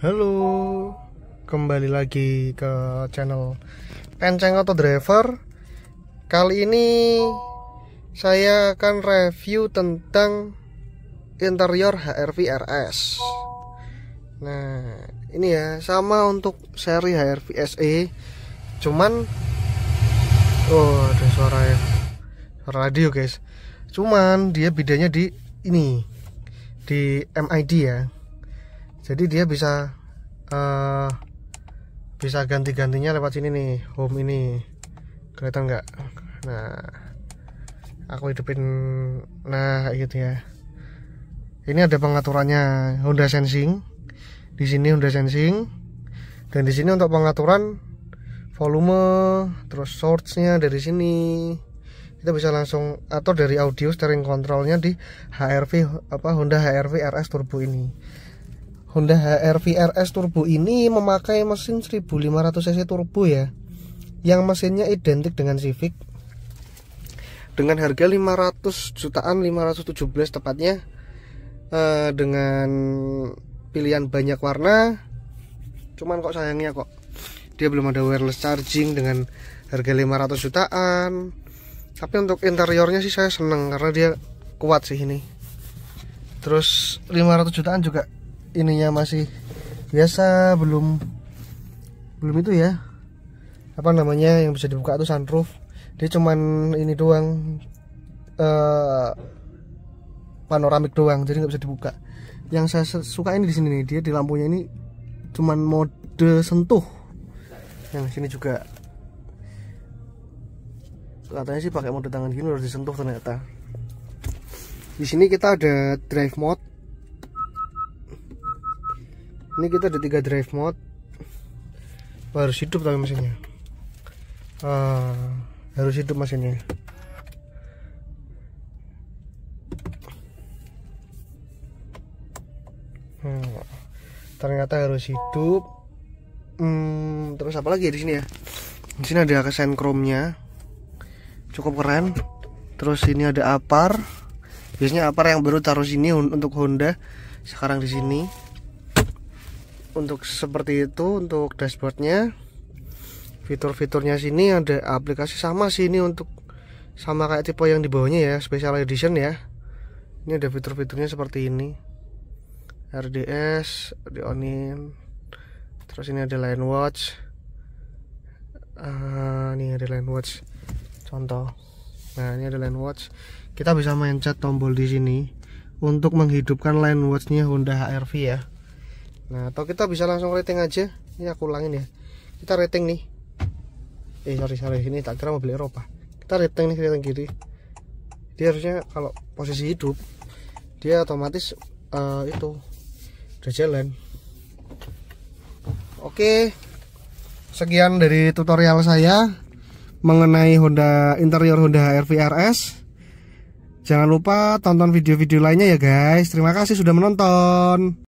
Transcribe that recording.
Halo, kembali lagi ke channel Enceng Auto Driver. Kali ini saya akan review tentang interior HRV RS. Nah, ini ya sama untuk seri HRV SE, cuman oh ada suara ya, suara radio guys. Cuman dia bedanya di ini di MID ya jadi dia bisa uh, bisa ganti-gantinya lewat sini nih home ini kelihatan nggak nah aku hidupin nah gitu ya ini ada pengaturannya Honda Sensing di sini Honda Sensing dan di sini untuk pengaturan volume terus source-nya dari sini kita bisa langsung atau dari audio steering controlnya di HRV apa Honda HRV RS Turbo ini Honda HR-V RS turbo ini memakai mesin 1500 cc turbo ya yang mesinnya identik dengan Civic dengan harga 500 jutaan 517 tepatnya eh, dengan pilihan banyak warna cuman kok sayangnya kok dia belum ada wireless charging dengan harga 500 jutaan tapi untuk interiornya sih saya seneng karena dia kuat sih ini terus 500 jutaan juga ininya masih biasa belum belum itu ya apa namanya yang bisa dibuka tuh sunroof dia cuman ini doang uh, panoramik doang jadi nggak bisa dibuka yang saya suka ini di sini nih dia di lampunya ini cuman mode sentuh yang sini juga katanya sih pakai mode tangan gini harus disentuh ternyata di sini kita ada drive mode ini kita ada tiga drive mode harus hidup tapi mesinnya uh, harus hidup mesinnya hmm, ternyata harus hidup hmm, terus apa lagi ya di sini ya di sini ada kesen chrome nya cukup keren terus ini ada apar biasanya apar yang baru taruh sini untuk Honda sekarang di sini untuk seperti itu untuk dashboardnya fitur-fiturnya sini ada aplikasi sama sih ini untuk sama kayak tipe yang di bawahnya ya special edition ya ini ada fitur-fiturnya seperti ini RDS di onin terus ini ada line watch uh, ini ada line watch contoh nah ini ada line watch kita bisa mencet tombol di sini untuk menghidupkan line watchnya Honda HRV ya Nah, atau kita bisa langsung rating aja. Ini aku ulangin ya. Kita rating nih. Eh, sorry, sorry. Ini tak kira beli Eropa. Kita rating nih, rating kiri. Dia harusnya kalau posisi hidup, dia otomatis uh, itu udah jalan. Oke. Sekian dari tutorial saya mengenai Honda interior Honda hr RS. Jangan lupa tonton video-video lainnya ya guys. Terima kasih sudah menonton.